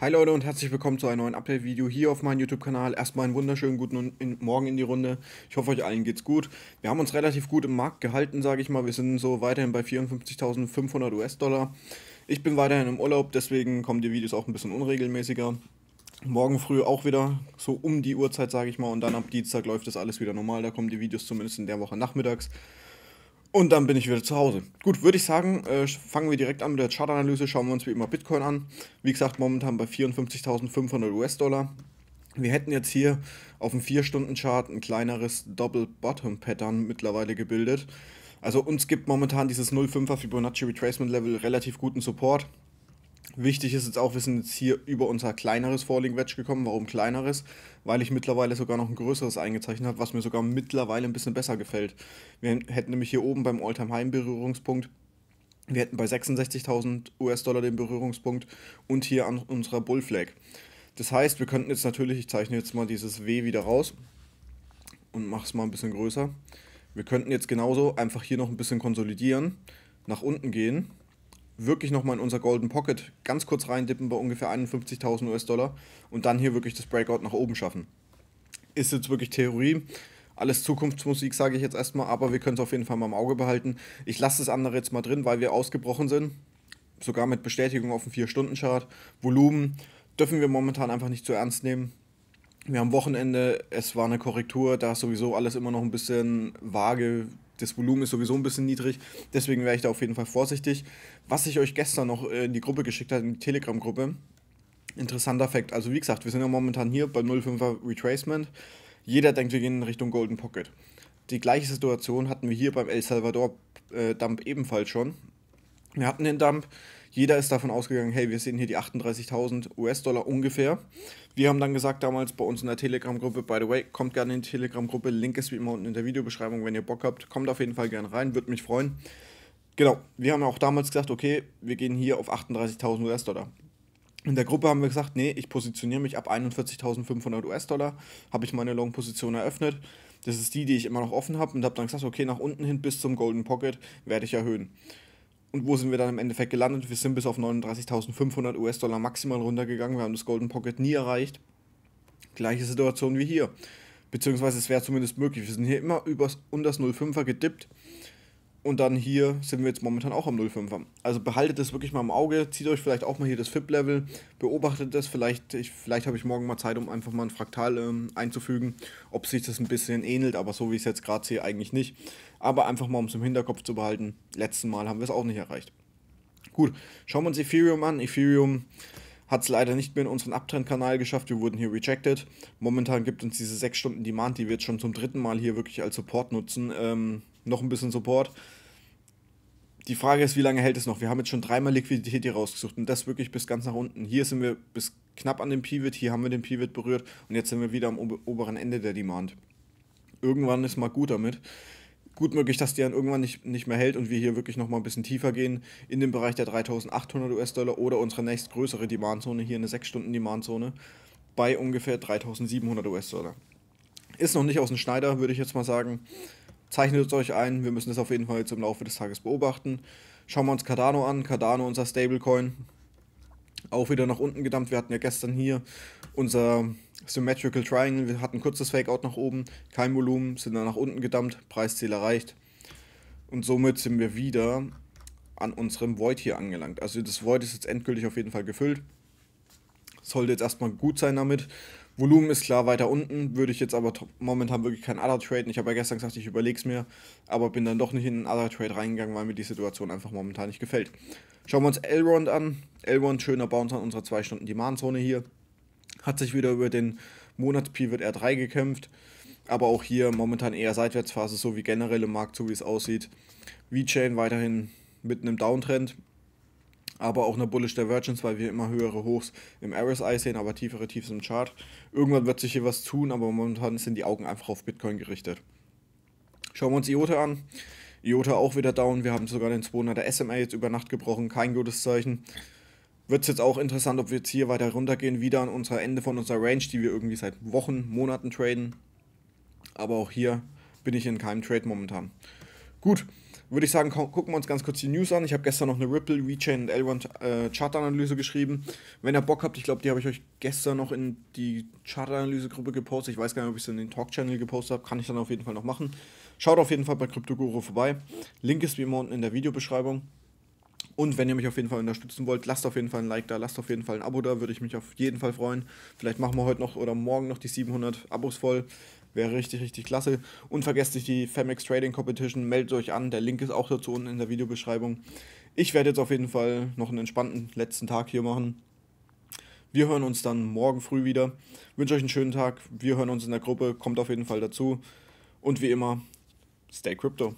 Hi Leute und herzlich willkommen zu einem neuen Update-Video hier auf meinem YouTube-Kanal. Erstmal einen wunderschönen guten Morgen in die Runde. Ich hoffe, euch allen geht's gut. Wir haben uns relativ gut im Markt gehalten, sage ich mal. Wir sind so weiterhin bei 54.500 US-Dollar. Ich bin weiterhin im Urlaub, deswegen kommen die Videos auch ein bisschen unregelmäßiger. Morgen früh auch wieder, so um die Uhrzeit, sage ich mal. Und dann ab Dienstag läuft das alles wieder normal. Da kommen die Videos zumindest in der Woche nachmittags. Und dann bin ich wieder zu Hause. Gut, würde ich sagen, äh, fangen wir direkt an mit der Chartanalyse. Schauen wir uns wie immer Bitcoin an. Wie gesagt, momentan bei 54.500 US-Dollar. Wir hätten jetzt hier auf dem 4-Stunden-Chart ein kleineres Double-Bottom-Pattern mittlerweile gebildet. Also uns gibt momentan dieses 0,5er Fibonacci Retracement Level relativ guten Support. Wichtig ist jetzt auch, wir sind jetzt hier über unser kleineres Falling Wedge gekommen. Warum kleineres? Weil ich mittlerweile sogar noch ein größeres eingezeichnet habe, was mir sogar mittlerweile ein bisschen besser gefällt. Wir hätten nämlich hier oben beim Alltime Heim Berührungspunkt, wir hätten bei 66.000 US-Dollar den Berührungspunkt und hier an unserer Bull Flag. Das heißt, wir könnten jetzt natürlich, ich zeichne jetzt mal dieses W wieder raus und mache es mal ein bisschen größer. Wir könnten jetzt genauso einfach hier noch ein bisschen konsolidieren, nach unten gehen wirklich nochmal in unser Golden Pocket ganz kurz reindippen bei ungefähr 51.000 US-Dollar und dann hier wirklich das Breakout nach oben schaffen. Ist jetzt wirklich Theorie, alles Zukunftsmusik sage ich jetzt erstmal, aber wir können es auf jeden Fall mal im Auge behalten. Ich lasse das andere jetzt mal drin, weil wir ausgebrochen sind, sogar mit Bestätigung auf dem 4-Stunden-Chart. Volumen dürfen wir momentan einfach nicht zu ernst nehmen. Wir haben Wochenende, es war eine Korrektur, da ist sowieso alles immer noch ein bisschen vage, das Volumen ist sowieso ein bisschen niedrig. Deswegen wäre ich da auf jeden Fall vorsichtig. Was ich euch gestern noch äh, in die Gruppe geschickt habe, in die Telegram-Gruppe, interessanter Fakt. Also wie gesagt, wir sind ja momentan hier bei 0,5er Retracement. Jeder denkt, wir gehen in Richtung Golden Pocket. Die gleiche Situation hatten wir hier beim El Salvador äh, Dump ebenfalls schon. Wir hatten den Dump. Jeder ist davon ausgegangen, hey, wir sehen hier die 38.000 US-Dollar ungefähr. Wir haben dann gesagt damals bei uns in der Telegram-Gruppe, by the way, kommt gerne in die Telegram-Gruppe, Link ist wie immer unten in der Videobeschreibung, wenn ihr Bock habt, kommt auf jeden Fall gerne rein, würde mich freuen. Genau, wir haben auch damals gesagt, okay, wir gehen hier auf 38.000 US-Dollar. In der Gruppe haben wir gesagt, nee, ich positioniere mich ab 41.500 US-Dollar, habe ich meine Long-Position eröffnet. Das ist die, die ich immer noch offen habe und habe dann gesagt, okay, nach unten hin bis zum Golden Pocket werde ich erhöhen. Und wo sind wir dann im Endeffekt gelandet? Wir sind bis auf 39.500 US-Dollar maximal runtergegangen. Wir haben das Golden Pocket nie erreicht. Gleiche Situation wie hier. Beziehungsweise es wäre zumindest möglich. Wir sind hier immer übers, das 0,5er gedippt. Und dann hier sind wir jetzt momentan auch am 0,5er. Also behaltet das wirklich mal im Auge, zieht euch vielleicht auch mal hier das FIP-Level, beobachtet das, vielleicht, vielleicht habe ich morgen mal Zeit, um einfach mal ein Fraktal ähm, einzufügen, ob sich das ein bisschen ähnelt, aber so wie ich es jetzt gerade sehe, eigentlich nicht. Aber einfach mal, um es im Hinterkopf zu behalten, letzten Mal haben wir es auch nicht erreicht. Gut, schauen wir uns Ethereum an. Ethereum hat es leider nicht mehr in unseren Abtrendkanal geschafft. Wir wurden hier rejected. Momentan gibt uns diese 6 Stunden Demand, die wir jetzt schon zum dritten Mal hier wirklich als Support nutzen, ähm, noch ein bisschen Support. Die Frage ist, wie lange hält es noch? Wir haben jetzt schon dreimal Liquidität hier rausgesucht und das wirklich bis ganz nach unten. Hier sind wir bis knapp an dem Pivot, hier haben wir den Pivot berührt und jetzt sind wir wieder am oberen Ende der Demand. Irgendwann ist mal gut damit. Gut möglich, dass die dann irgendwann nicht, nicht mehr hält und wir hier wirklich nochmal ein bisschen tiefer gehen in den Bereich der 3800 US-Dollar oder unsere nächstgrößere Demandzone, hier eine 6-Stunden-Demandzone, bei ungefähr 3700 US-Dollar. Ist noch nicht aus dem Schneider, würde ich jetzt mal sagen zeichnet es euch ein. Wir müssen das auf jeden Fall jetzt im Laufe des Tages beobachten. Schauen wir uns Cardano an. Cardano, unser Stablecoin. Auch wieder nach unten gedampft. Wir hatten ja gestern hier unser Symmetrical Triangle. Wir hatten kurzes Fakeout nach oben, kein Volumen, sind dann nach unten gedammt, Preisziel erreicht. Und somit sind wir wieder an unserem Void hier angelangt. Also das Void ist jetzt endgültig auf jeden Fall gefüllt. Sollte jetzt erstmal gut sein damit. Volumen ist klar weiter unten, würde ich jetzt aber momentan wirklich keinen Other traden. Ich habe ja gestern gesagt, ich überlege es mir, aber bin dann doch nicht in einen Other Trade reingegangen, weil mir die Situation einfach momentan nicht gefällt. Schauen wir uns Elrond an. Elrond, schöner Bounce an unserer 2 Stunden Demand-Zone hier. Hat sich wieder über den Monats-Pivot R3 gekämpft, aber auch hier momentan eher Seitwärtsphase, so wie generell im Markt, so wie es aussieht. V-Chain weiterhin mit einem Downtrend, aber auch eine Bullish Divergence, weil wir immer höhere Hochs im RSI sehen, aber tiefere Tiefs im Chart. Irgendwann wird sich hier was tun, aber momentan sind die Augen einfach auf Bitcoin gerichtet. Schauen wir uns IOTA an. IOTA auch wieder down. Wir haben sogar den 200er SMA jetzt über Nacht gebrochen. Kein gutes Zeichen. Wird es jetzt auch interessant, ob wir jetzt hier weiter runtergehen, wieder an unser Ende von unserer Range, die wir irgendwie seit Wochen, Monaten traden. Aber auch hier bin ich in keinem Trade momentan. Gut, würde ich sagen, gucken wir uns ganz kurz die News an. Ich habe gestern noch eine Ripple, Rechain und L1 äh, Chartanalyse geschrieben. Wenn ihr Bock habt, ich glaube, die habe ich euch gestern noch in die Chartanalyse-Gruppe gepostet. Ich weiß gar nicht, ob ich sie in den Talk-Channel gepostet habe. Kann ich dann auf jeden Fall noch machen. Schaut auf jeden Fall bei CryptoGuru vorbei. Link ist wie immer unten in der Videobeschreibung. Und wenn ihr mich auf jeden Fall unterstützen wollt, lasst auf jeden Fall ein Like da, lasst auf jeden Fall ein Abo da, würde ich mich auf jeden Fall freuen. Vielleicht machen wir heute noch oder morgen noch die 700 Abos voll. Wäre richtig, richtig klasse. Und vergesst nicht die Femex Trading Competition. Meldet euch an. Der Link ist auch dazu unten in der Videobeschreibung. Ich werde jetzt auf jeden Fall noch einen entspannten letzten Tag hier machen. Wir hören uns dann morgen früh wieder. Wünsche euch einen schönen Tag. Wir hören uns in der Gruppe. Kommt auf jeden Fall dazu. Und wie immer, stay crypto.